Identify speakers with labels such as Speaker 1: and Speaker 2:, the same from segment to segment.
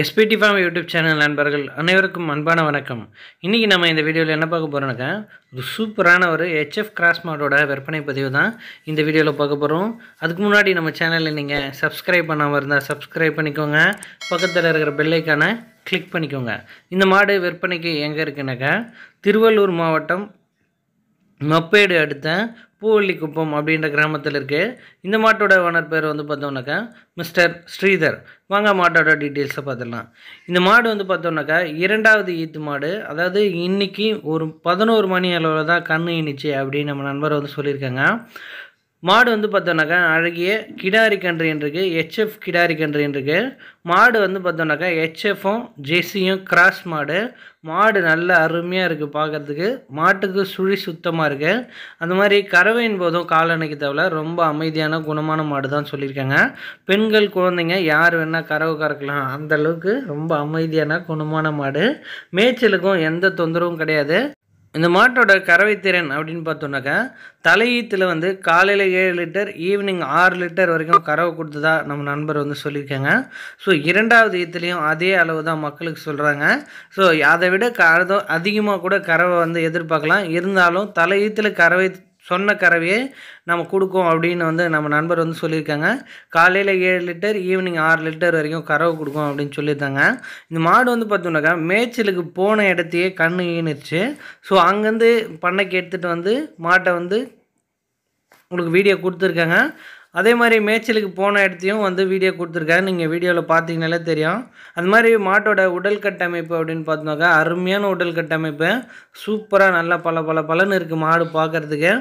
Speaker 1: SPD farm YouTube channel நண்பர்கள் அனைவருக்கும் அன்பான வணக்கம் இன்றைக்கி நம்ம இந்த வீடியோவில் என்ன பார்க்க போகிறோன்னாக்கா ஒரு சூப்பரான ஒரு ஹெச்எஃப் கிராஸ் மாடோட விற்பனை பதிவு தான் இந்த வீடியோவில் பார்க்க போகிறோம் அதுக்கு முன்னாடி நம்ம சேனலில் நீங்கள் சப்ஸ்கிரைப் பண்ணாமல் இருந்தால் சப்ஸ்கிரைப் பண்ணிக்கோங்க பக்கத்தில் இருக்கிற பெல்லைக்கான கிளிக் பண்ணிக்கோங்க இந்த மாடு விற்பனைக்கு எங்கே இருக்குனாக்கா திருவள்ளூர் மாவட்டம் மப்பேடு அடுத்த பூவள்ளி குப்பம் அப்படின்ற கிராமத்தில் இருக்குது இந்த மாட்டோட ஓனர் பேர் வந்து பார்த்தோம்னாக்கா மிஸ்டர் ஸ்ரீதர் வாங்க மாட்டோட டீட்டெயில்ஸை பார்த்துடலாம் இந்த மாடு வந்து பார்த்தோம்னாக்கா இரண்டாவது ஈத்து மாடு அதாவது இன்றைக்கி ஒரு பதினோரு மணி அளவில் தான் கண் இனிச்சு அப்படின்னு நம்ம நண்பர் வந்து சொல்லியிருக்காங்க மாடு வந்து பார்த்தோம்னாக்கா அழகிய கிடாரி கன்று என்றிருக்கு ஹெச்எஃப் கிடாரி கன்று என்றிருக்கு மாடு வந்து பார்த்தோம்னாக்கா ஹெச்எஃப்பும் ஜெர்சியும் கிராஸ் மாடு மாடு நல்ல அருமையாக இருக்குது பார்க்குறதுக்கு மாட்டுக்கு சுழி சுத்தமாக இருக்குது அந்த மாதிரி கறவையின் போதும் அணைக்கு தவிர ரொம்ப அமைதியான குணமான மாடு தான் சொல்லியிருக்காங்க பெண்கள் குழந்தைங்க யார் வேணால் கறவை கறக்கலாம் அந்தளவுக்கு ரொம்ப அமைதியான குணமான மாடு மேய்ச்சலுக்கும் எந்த தொந்தரவும் கிடையாது இந்த மாட்டோட கறவைத்திறன் அப்படின்னு பார்த்தோம்னாக்கா தலையீத்தில் வந்து காலையில் ஏழு லிட்டர் ஈவினிங் ஆறு லிட்டர் வரைக்கும் கறவை கொடுத்ததா நம்ம நண்பர் வந்து சொல்லியிருக்காங்க ஸோ இரண்டாவது ஈத்துலேயும் அதே அளவு தான் மக்களுக்கு சொல்கிறாங்க ஸோ அதை விட அதிகமாக கூட கறவை வந்து எதிர்பார்க்கலாம் இருந்தாலும் தலையீத்தில் கறவை சொன்ன கறவையே நம்ம கொடுக்கும் அப்படின்னு வந்து நம்ம நண்பர் வந்து சொல்லியிருக்காங்க காலையில் ஏழு லிட்டர் ஈவினிங் ஆறு லிட்டர் வரைக்கும் கறவை கொடுக்கும் அப்படின்னு சொல்லியிருந்தாங்க இந்த மாடு வந்து பார்த்தோம்னாக்கா மேய்ச்சலுக்கு போன இடத்தையே கண் ஈனிருச்சு ஸோ அங்கேருந்து பண்ணைக்கு எடுத்துகிட்டு வந்து மாட்டை வந்து உங்களுக்கு வீடியோ கொடுத்துருக்காங்க அதே மாதிரி மேய்ச்சலுக்கு போன இடத்தையும் வந்து வீடியோ கொடுத்துருக்காரு நீங்கள் வீடியோவில் பார்த்தீங்கனாலே தெரியும் அது மாதிரி மாட்டோட உடல் கட்டமைப்பு அப்படின்னு பார்த்தோம்னாக்கா அருமையான உடல் கட்டமைப்பு சூப்பராக நல்லா பல பல பலன் இருக்குது மாடு பார்க்குறதுக்கு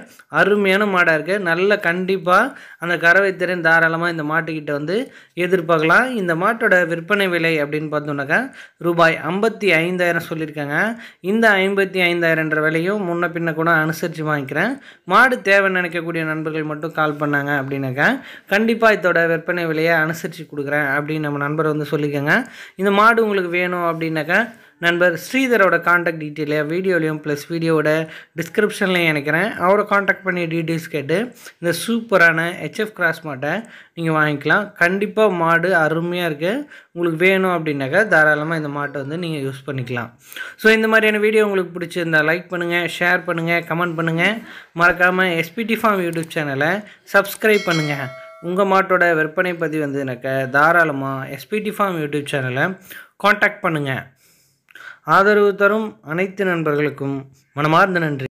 Speaker 1: அருமையான மாடாக இருக்குது நல்ல கண்டிப்பாக அந்த கறவை திறன் தாராளமாக இந்த மாட்டுக்கிட்ட வந்து எதிர்பார்க்கலாம் இந்த மாட்டோட விற்பனை விலை அப்படின்னு பார்த்தோம்னாக்கா ரூபாய் ஐம்பத்தி ஐந்தாயிரம் சொல்லியிருக்காங்க இந்த ஐம்பத்தி ஐந்தாயிரன்ற விலையும் முன்ன பின்ன கூட அனுசரித்து வாங்கிக்கிறேன் மாடு தேவை நினைக்கக்கூடிய நண்பர்கள் மட்டும் கால் பண்ணாங்க அப்படின்னாக்கா சொல்லியிருக்கேன் கண்டிப்பாக இதோட விற்பனை விலையை அனுசரித்து கொடுக்குறேன் அப்படின்னு நம்ம நண்பர் வந்து சொல்லிக்கோங்க இந்த மாடு உங்களுக்கு வேணும் அப்படின்னாக்கா நண்பர் ஸ்ரீதரோட காண்டாக்ட் டீட்டெயிலையோ வீடியோலையும் ப்ளஸ் வீடியோவோட டிஸ்கிரிப்ஷன்லையும் நினைக்கிறேன் அவரை காண்டாக்ட் பண்ணி டீட்டெயில்ஸ் கேட்டு இந்த சூப்பரான ஹெச்எஃப் கிராஸ் மாட்டை நீங்கள் வாங்கிக்கலாம் கண்டிப்பாக மாடு அருமையாக இருக்குது உங்களுக்கு வேணும் அப்படின்னாக்கா தாராளமாக இந்த மாட்டை வந்து நீங்கள் யூஸ் பண்ணிக்கலாம் ஸோ இந்த மாதிரியான வீடியோ உங்களுக்கு பிடிச்சிருந்தால் லைக் பண்ணுங்கள் ஷேர் பண்ணுங்கள் கமெண்ட் பண்ணுங்கள் மறக்காமல் எஸ்பிடி ஃபார்ம் யூடியூப் சேனலை சப்ஸ்கிரைப் பண்ணுங்கள் உங்கள் மாட்டோட விற்பனை பதிவு வந்ததுனாக்க தாராளமாக எஸ்பிடி ஃபார்ம் யூடியூப் சேனலை காண்டாக்ட் பண்ணுங்கள் ஆதரவு தரும் அனைத்து நண்பர்களுக்கும் மனமார்ந்த நன்றி